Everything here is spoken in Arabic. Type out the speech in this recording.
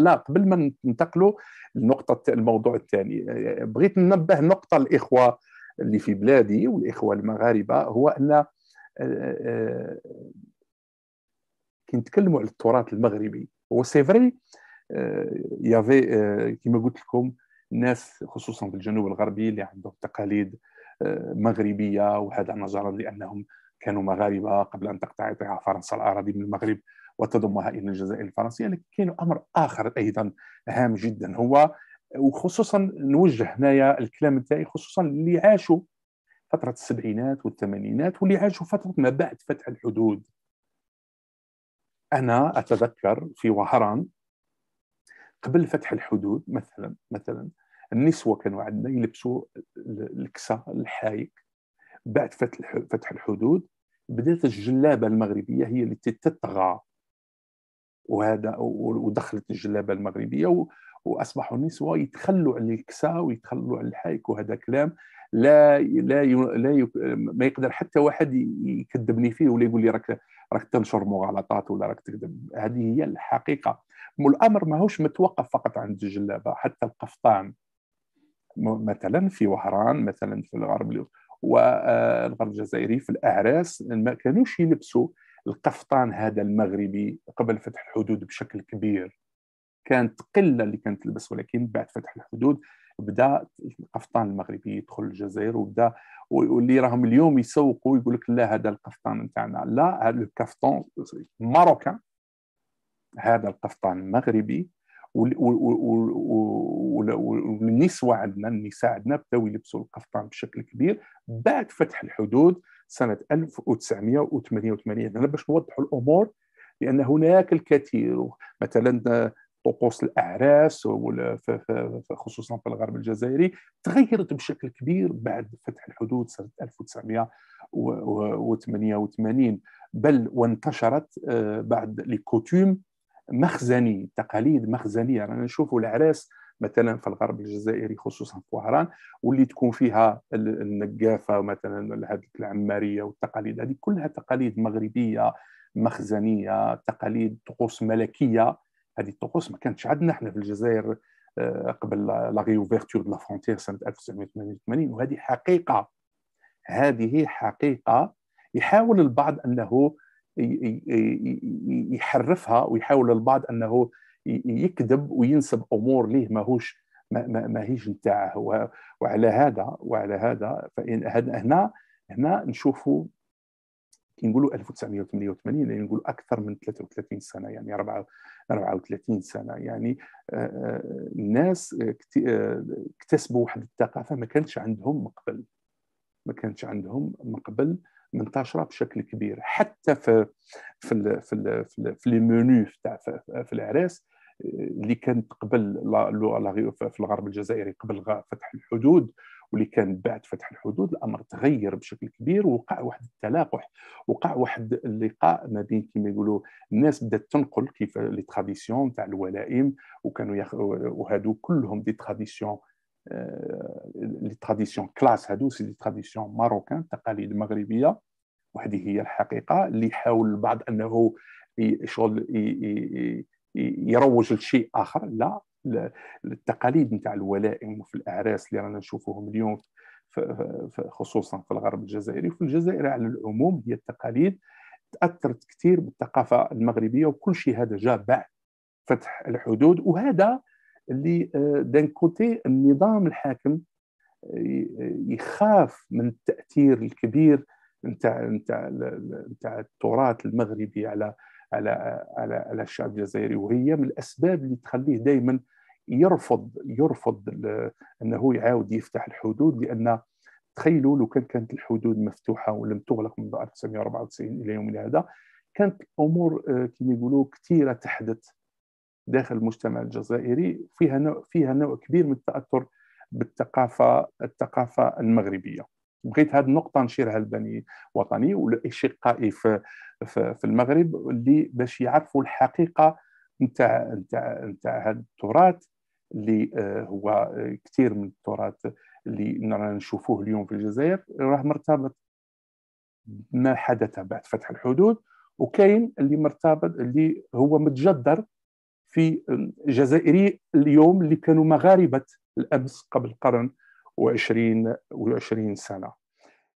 لا قبل ما ننتقلوا لنقطة الموضوع الثاني آه، بغيت ننبه نقطة الإخوة اللي في بلادي والإخوة المغاربة هو أن آه، آه، كي نتكلموا على التراث المغربي هو سيفري فري يافي كما قلت لكم ناس خصوصا في الجنوب الغربي اللي عندهم تقاليد مغربيه وهذا نظرا لانهم كانوا مغاربة قبل أن تقتطع فرنسا الأراضي من المغرب وتضمها إلى الجزائر الفرنسية لكن كان أمر آخر أيضا هام جدا هو وخصوصا نوجه هنايا الكلام تاعي خصوصا اللي عاشوا فترة السبعينات والثمانينات واللي عاشوا فترة ما بعد فتح الحدود أنا أتذكر في وهران قبل فتح الحدود مثلا مثلا النسوة كانوا عندنا يلبسوا الكسا الحايك بعد فتح الحدود بدات الجلابه المغربيه هي اللي تطغى وهذا ودخلت الجلابه المغربيه واصبحوا النسوه يتخلوا على الكساء ويتخلوا على الحايك وهذا كلام لا لا لا ما يقدر حتى واحد يكذبني فيه ولا يقول لي راك راك تنشر مغالطات ولا راك تكذب هذه هي الحقيقه والامر ماهوش متوقف فقط عند الجلابه حتى القفطان مثلا في وهران مثلا في الغرب والغرب آه، الجزائري في الاعراس ما كانوش يلبسوا القفطان هذا المغربي قبل فتح الحدود بشكل كبير كانت قله اللي كانت تلبس ولكن بعد فتح الحدود بدا القفطان المغربي يدخل الجزائر وبدا واللي راهم اليوم يسوقوا يقول لك لا هذا القفطان نتاعنا لا هذا الكافتون ماروكان هذا القفطان المغربي والنسوة عندنا النساء عندنا بداو يلبسوا القفطان بشكل كبير بعد فتح الحدود سنة 1988 أنا باش نوضحوا الأمور لأن هناك الكثير مثلا طقوس الاعراس خصوصا في الغرب الجزائري تغيرت بشكل كبير بعد فتح الحدود سنه 1988 بل وانتشرت آه، بعد لي كوتوم مخزني تقاليد مخزنيه رانا نشوفوا العراس مثلا في الغرب الجزائري خصوصا في وهران واللي تكون فيها النقافه مثلا هذه العماريه والتقاليد هذه كلها تقاليد مغربيه مخزنيه تقاليد طقوس ملكيه هذه الطقوس ما كانتش عندنا احنا في الجزائر آه، قبل لا ريوفيرتور دو لا فرونتير سنه 1988 وهذه حقيقه هذه حقيقه يحاول البعض انه يحرفها ويحاول البعض انه يكذب وينسب امور ليه ماهوش ما, ما هيش نتاعه وعلى هذا وعلى هذا فان هنا هنا نشوفوا كي نقولوا 1988 يعني نقولوا اكثر من 33 سنه يعني 34 سنه يعني آه، آه، الناس آه، اكتسبوا واحد الثقافه ما كانتش عندهم من قبل ما كانتش عندهم من قبل منتشره بشكل كبير حتى في في الـ في الـ في لي منيو تاع في العراس اللي كانت قبل في الغرب الجزائري قبل فتح الحدود واللي كان بعد فتح الحدود الامر تغير بشكل كبير ووقع واحد التلاقح وقع واحد اللقاء ما بين كما يقولوا الناس بدات تنقل كيف لي تراديسيون تاع الولائم وكانوا يخ... وهادو كلهم دي تراديسيون لي تراديسيون كلاس هادو سي لي تراديسيون ماروكان تقاليد مغربيه وهذه هي الحقيقه اللي يحاول البعض انه شغل يروج لشيء اخر لا التقاليد نتاع الولائم وفي الاعراس اللي رانا نشوفوهم اليوم خصوصا في الغرب الجزائري وفي الجزائر على العموم هي التقاليد تاثرت كثير بالثقافه المغربيه وكل شيء هذا جاء بعد فتح الحدود وهذا اللي آه، دان كوتي النظام الحاكم آه، يخاف من التاثير الكبير نتاع نتاع نتاع التراث المغربي على على على على الشعب الجزائري وهي من الاسباب اللي تخليه دائما يرفض يرفض آه، انه يعاود يفتح الحدود لان تخيلوا لو كان كانت الحدود مفتوحه ولم تغلق منذ 1994 الى يومنا هذا كانت امور كما يقولوا كثيره تحدث داخل المجتمع الجزائري فيها نوع فيها نوع كبير من التاثر بالثقافه الثقافه المغربيه بغيت هذه النقطه نشيرها لبني وطني ولاشقائي في, في في المغرب اللي باش يعرفوا الحقيقه نتاع نتاع نتاع هذا التراث اللي آه، هو آه، كثير من التراث اللي رانا نشوفوه اليوم في الجزائر راه مرتبط ما حدث بعد فتح الحدود وكاين اللي مرتبط اللي هو متجذر في جزائري اليوم اللي كانوا مغاربة الأمس قبل قرن وعشرين وعشرين سنة